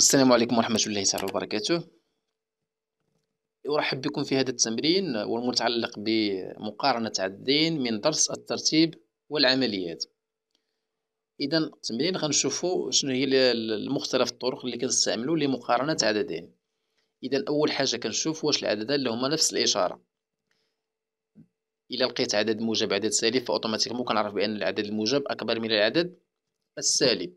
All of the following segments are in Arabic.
السلام عليكم ورحمة الله تعالى وبركاته أرحب بكم في هذا التمرين والمتعلق بمقارنة عدين من درس الترتيب والعمليات إذا التمرين غنشوفو شنو هي مختلف الطرق اللي كنستعملو لمقارنة عددين إذا أول حاجة كنشوف واش العددان اللي هما نفس الإشارة إذا لقيت عدد موجب عدد سالب فأوتوماتيكمون كنعرف بأن العدد الموجب أكبر من العدد السالب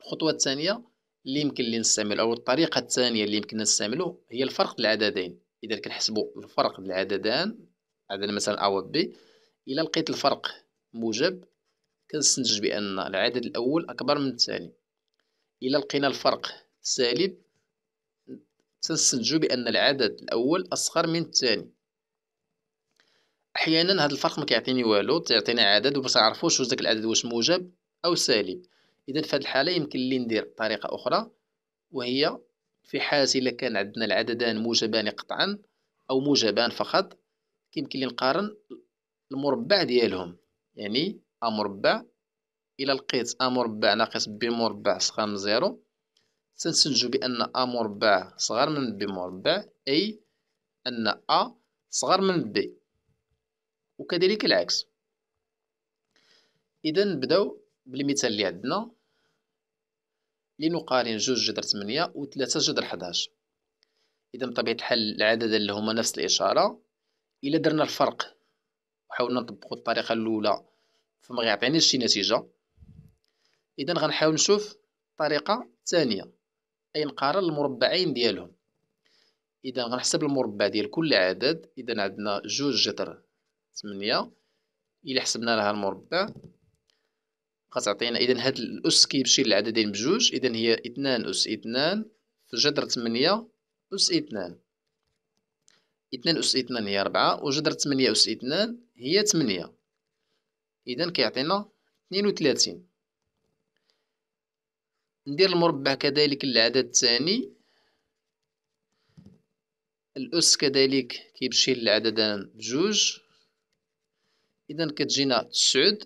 الخطوة الثانية اللي يمكن لي نستعمل او الطريقه الثانيه اللي يمكن نستعمله هي الفرق العددين اذا كنحسبوا الفرق العددان عندنا مثلا ا و ب الى لقيت الفرق موجب كنستنتج بان العدد الاول اكبر من الثاني الى لقينا الفرق سالب تنستنتجو بان العدد الاول اصغر من الثاني احيانا هذا الفرق ما كيعطيني والو تيعطينا عدد وما تعرفوش واش داك العدد واش موجب او سالب اذا في هذه الحاله يمكن لي ندير طريقه اخرى وهي في حاله الا كان عندنا العددان موجبان قطعا او موجبان فقط يمكن لي نقارن المربع ديالهم يعني ا مربع الى لقيت ا مربع ناقص ب مربع صغر من زيرو سنسنجو بان ا مربع صغر من ب مربع اي ان ا صغر من ب وكذلك العكس اذا نبداو بالمثال اللي عندنا لنقارن جوج جذر تمنية وثلاثة جذر حداش إذا بطبيعة الحال العددين اللي هما نفس الإشارة إلا درنا الفرق وحاولنا نطبقو الطريقة الأولى فما غيعطينيش شي نتيجة إذا غنحاول نشوف الطريقة ثانيه أي نقارن المربعين ديالهم إذا غنحسب المربع ديال كل عدد إذا عندنا جوج جذر تمنية إلا حسبنا لها المربع غتعطينا اذا هاد الاس كيمشي للعددين بجوج اذا هي اثنان اس اثنان في جذر 8 اس اثنان اثنان اس اثنان هي ربعة وجذر 8 اس اثنان هي 8 اذا كيعطينا 32 ندير المربع كذلك للعدد الثاني الاس كذلك كيمشي للعددان بجوج اذا كتجينا 9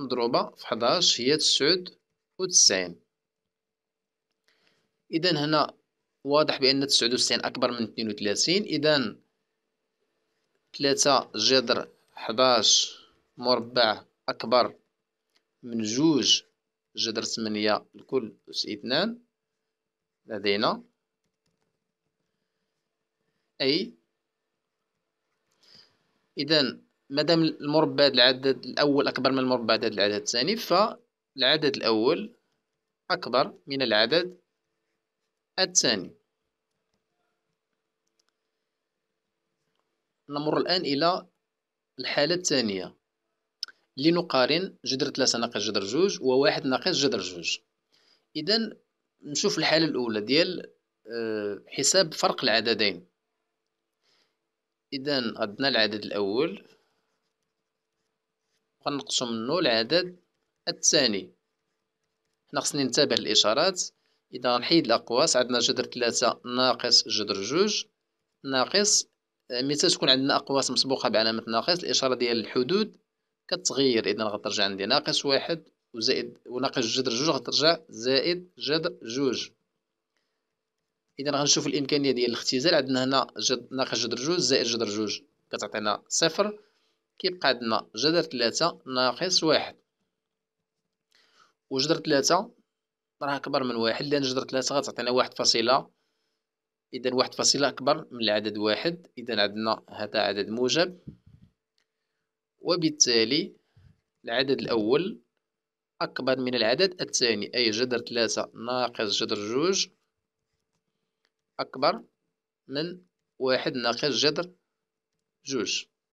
مضروبة في حداش هي تسعود وتسعين إذا هنا واضح بأن تسعود وتسعين أكبر من اثنين إذن إذا ثلاثة جذر حداش مربع أكبر من جوج جذر ثمانية الكل أس اثنان لدينا أي إذا مادام المربع العدد الأول أكبر من المربع عدد العدد الثاني فالعدد الأول أكبر من العدد الثاني نمر الآن إلى الحالة الثانية لنقارن جذر 3 ناقص جذر جوج وواحد ناقص جذر جوج إذا نشوف الحالة الأولى ديال آه، حساب فرق العددين إذا عندنا العدد الأول بقى منه منو العدد الثاني حنا خصني نتابع الاشارات اذا غنحيد الاقواس عندنا جذر ثلاثة ناقص جذر جوج ناقص آه، متى تكون عندنا اقواس مسبوقه بعلامه ناقص الاشاره ديال الحدود كتغير اذا غترجع عندي ناقص واحد وزائد وناقص جذر جوج غترجع زائد جذر جوج اذا غنشوف الامكانيه ديال الاختزال عندنا هنا جد ناقص جذر جوج زائد جذر جوج كتعطينا صفر كيبقى عندنا جذر ثلاثة ناقص واحد وجذر ثلاثة راه أكبر من واحد لأن جذر ثلاثة غتعطينا واحد فاصلة إذا واحد فاصلة أكبر من العدد واحد إذا عندنا هذا عدد موجب وبالتالي العدد الأول أكبر من العدد الثاني أي جذر ثلاثة ناقص جذر جوج أكبر من واحد ناقص جذر جوج